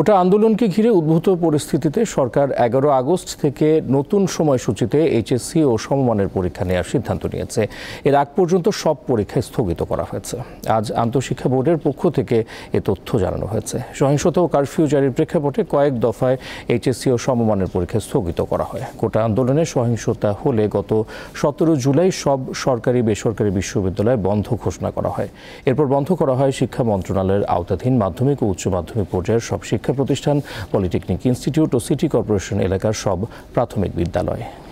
ওটা আন্দোলনকে ঘিরে উদ্ভূত পরিস্থিতিতে সরকার এগারো আগস্ট থেকে নতুন সময়সূচিতে এইচএসসি ও সমমানের পরীক্ষা নেওয়ার সিদ্ধান্ত নিয়েছে এর আগ পর্যন্ত সব পরীক্ষা স্থগিত করা হয়েছে আজ আন্তঃশিক্ষা বোর্ডের পক্ষ থেকে এ তথ্য জানানো হয়েছে সহিংসতা ও কারফিউ জারির প্রেক্ষাপটে কয়েক দফায় এইচএসসি ও সমমানের পরীক্ষা স্থগিত করা হয় গোটা আন্দোলনে সহিংসতা হলে গত সতেরো জুলাই সব সরকারি বেসরকারি বিশ্ববিদ্যালয় বন্ধ ঘোষণা করা হয় এরপর বন্ধ করা হয় শিক্ষা মন্ত্রণালয়ের আওতাধীন মাধ্যমিক ও উচ্চ মাধ্যমিক পর্যায়ের সব শিক্ষা শিক্ষা প্রতিষ্ঠান পলিটেকনিক ইনস্টিটিউট ও সিটি কর্পোরেশন এলাকার সব প্রাথমিক বিদ্যালয়